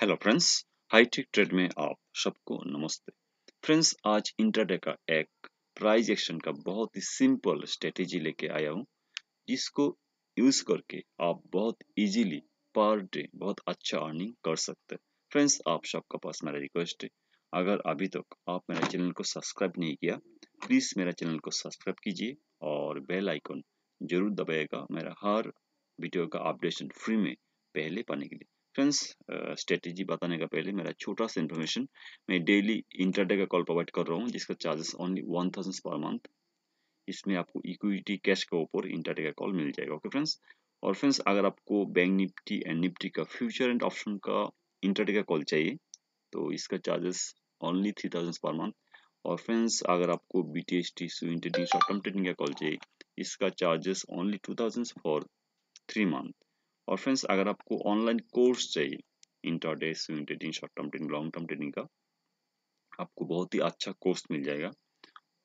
hello friends hi tech trade में आप सबको नमस्ते फ्रेंड्स आज इंटरडे का एक प्राइस एक्शन का बहुत ही सिंपल स्ट्रेटेजी लेके आया हूँ जिसको यूज करके आप बहुत इजीली पर डे बहुत अच्छा अर्निंग कर सकते हैं फ्रेंड्स आप सबका पास मेरा रिक्वेस्ट है अगर अभी तक आप मेरे चैनल को सब्सक्राइब नहीं किया प्लीज़ मेरा चैनल को सब्सक्राइब कीजिए और बेल आइकॉन जरूर दबाएगा मेरा हर वीडियो का अपडेशन फ्री में पहले पाने के लिए फ्रेंड्स स्ट्रेटेजी uh, बताने का पहले मेरा छोटा सा इन्फॉर्मेशन मैं डेली इंटरडे का कॉल प्रोवाइड कर रहा हूँ जिसका charges only one thousand per month इसमें आपको इक्विटी कैश के ऊपर इंटरडे का कॉल मिल जाएगा ओके फ्रेंड्स और फ्रेंड्स अगर आपको बैंक निफ्टी एंड निफ्टी का फ्यूचर एंड ऑप्शन का इंटरडे का कॉल चाहिए तो इसका charges only three thousand per month और फ्रेंड्स अगर आपको B T S T swing trading short term trading का कॉल चाहिए इसका charges only two thousand for three month और फ्रेंड्स अगर आपको ऑनलाइन कोर्स चाहिए intraday swing trading short term trading long term trading का आपको बहुत ही अच्छा कोर्स मिल जाएगा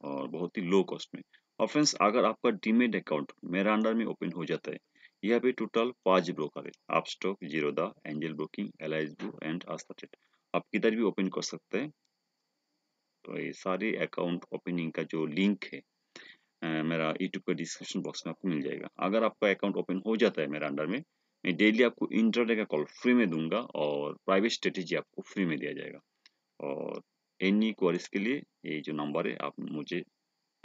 और बहुत ही लो कॉस्ट में और फ्रेंड्स अगर आपका डीमेट अकाउंट मेरा अंडर में ओपन हो जाता है यह भी टोटल पांच ब्रोकर है आप stock zero Angel broking L I ब्रो एंड आस्था ट्रेड आप किधर भी ओपन कर सकते हैं तो ये सारे अकाउंट ओपनिंग का जो लिंक है मेरा यूट्यूब का डिस्क्रिप्शन बॉक्स में आपको मिल जाएगा अगर आपका अकाउंट ओपन हो जाता है मेरा अंडर में मैं डेली आपको इंट्राडे का कॉल फ्री में दूंगा और प्राइवेट स्ट्रेटेजी आपको फ्री में दिया जाएगा और एनी क्वारीज के लिए ये जो नंबर है आप मुझे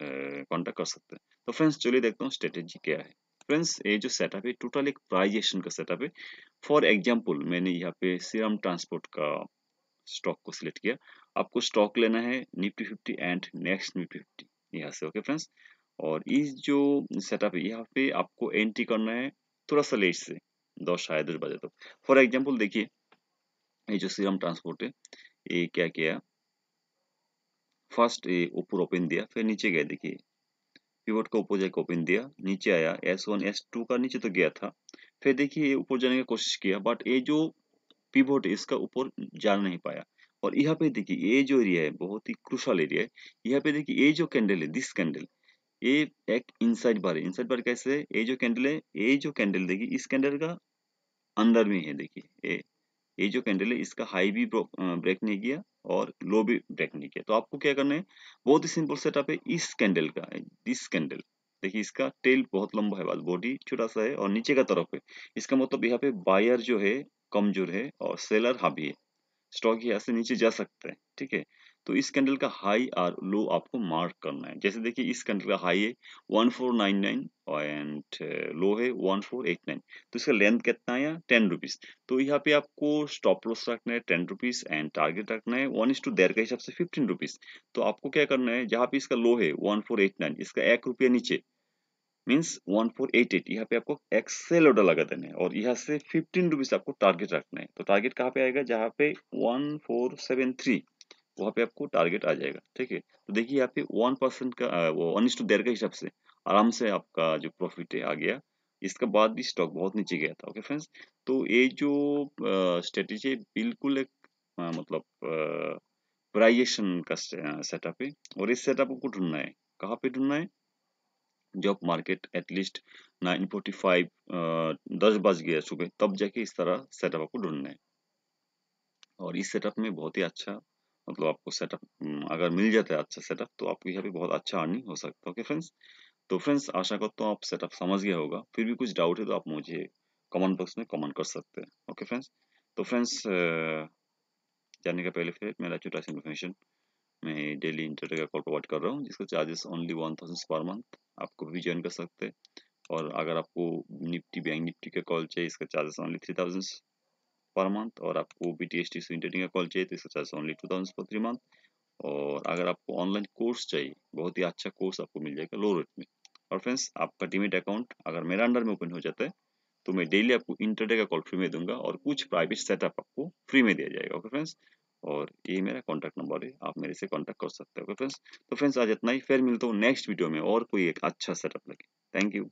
कॉन्टेक्ट कर सकते हैं तो फ्रेंड्स चलिए देखता हूँ स्ट्रेटेजी क्या है फ्रेंड्स ये जो सेटअप है टोटल एक प्राइजेशन का सेटअप है फॉर एग्जाम्पल मैंने यहाँ पे सीरम ट्रांसपोर्ट का स्टॉक को सिलेक्ट किया आपको स्टॉक लेना है Nifty fifty and next Nifty fifty यहाँ से ओके फ्रेंड्स और इस जो सेटअप है यहाँ पे आपको एंट्री करना है थोड़ा सा लेट से दस दस बजे तक फॉर एग्जाम्पल देखिए ये जो सीराम ट्रांसपोर्ट है ये क्या किया फर्स्ट ये ऊपर ओपन दिया फिर नीचे गया देखिए पिवट का ऊपर जाकर ओपन दिया नीचे आया एस वन एस टू का नीचे तो गया था फिर देखिए ऊपर जाने की कोशिश किया बट ये जो पिवट इसका ऊपर जा नहीं पाया और यहाँ पे देखिए ये जो एरिया है बहुत ही क्रुशल एरिया है यहाँ पे देखिए ये जो कैंडल है दिस कैंडल ये एक इनसाइड बार है इनसाइड बार कैसे है ये जो कैंडल है ये जो कैंडल देखिए इस कैंडल का अंदर में है देखिए ये ये जो कैंडल है इसका हाई भी ब्रेक नहीं किया और लो भी ब्रेक नहीं किया तो आपको क्या करना है बहुत ही सिंपल सेटअप है इस कैंडल का दिस कैंडल देखिए इसका टेल बहुत लंबा है बॉडी छोटा सा है और नीचे का तरफ है इसका मतलब यहाँ पे बायर जो है कमजोर है और सेलर हावी है स्टॉक यहाँ से नीचे जा सकता है ठीक है तो इस कैंडल का हाई और लो आपको मार्क करना है जैसे देखिए इस कैंडल का हाई है 1499 एंड लो है 1489 तो इसका लेंथ कितना है टेन रुपीज तो यहाँ पे आपको स्टॉप लॉस रखना है टेन रुपीज एंड टारगेट रखना है वन इज टू देर के हिसाब से फिफ्टीन रुपीज तो आपको क्या करना है जहाँ पे इसका लो है 1489 इसका एक रुपया नीचे means one four eight eight यहाँ पे आपको एक्सेल ऑर्डर लगा देना है और यहाँ से फिफ्टीन रुपीज आपको टारगेट रखना है तो टारगेट कहाँ पे आएगा जहाँ पे वन फोर सेवन थ्री वहाँ पे आपको टारगेट आ जाएगा ठीक है तो देखिए यहाँ पे वन परसेंट का वो वन इंस टू देर के हिसाब से आराम से आपका जो प्रॉफिट है आ गया इसके बाद भी स्टॉक बहुत नीचे गया था ओके फ्रेंड्स तो ये जो स्ट्रेटेजी है बिल्कुल एक आ, मतलब वेरिएशन का सेटअप है और इस सेटअप को ढूंढना है कहाँ पे ढूंढना है जब market at least nine forty five दस बज गया सुबह तब जाके इस तरह सेटअप आपको ढूंढना है और इस सेटअप में बहुत ही अच्छा मतलब आपको सेटअप हम्म, अगर मिल जाता है अच्छा सेटअप तो आपको यहाँ पे बहुत अच्छा अर्निंग हो सकता है ओके फ्रेंड्स तो फ्रेंड्स आशा करता हूँ आप सेटअप समझ गया होगा फिर भी कुछ डाउट है तो आप मुझे कमेंट बॉक्स में कमेंट कर सकते हैं ओके फ्रेंड्स तो फ्रेंड्स uh, जाने का पहले फिर मेरा छोटा सा इन्फॉर्मेशन मैं डेली इंटरनेट का कॉल प्रोवाइड कर रहा हूँ जिसका charges only one thousand per month आपको भी ज्वाइन कर सकते हैं और अगर आपको निफ्टी बैंक निफ्टी का कॉल चाहिए इसका charges only three thousand per month और आपको B T S T C का कॉल चाहिए तो इसका charges only two thousand per three month और अगर आपको ऑनलाइन कोर्स चाहिए बहुत ही अच्छा कोर्स आपको मिल जाएगा लो रेट में और फ्रेंड्स आपका डीमेट अकाउंट अगर मेरा अंडर में ओपन हो जाता है तो मैं डेली आपको इंटरडे का कॉल फ्री में दूंगा और कुछ प्राइवेट सेटअप आपको फ्री में दिया जाएगा ओके फ्रेंड्स और ये मेरा कॉन्टैक्ट नंबर है आप मेरे से कॉन्टैक्ट कर सकते हो फ्रेंड्स तो फ्रेंड्स तो आज इतना ही फिर मिलता हूँ नेक्स्ट वीडियो में और कोई एक अच्छा सेटअप लगे थैंक यू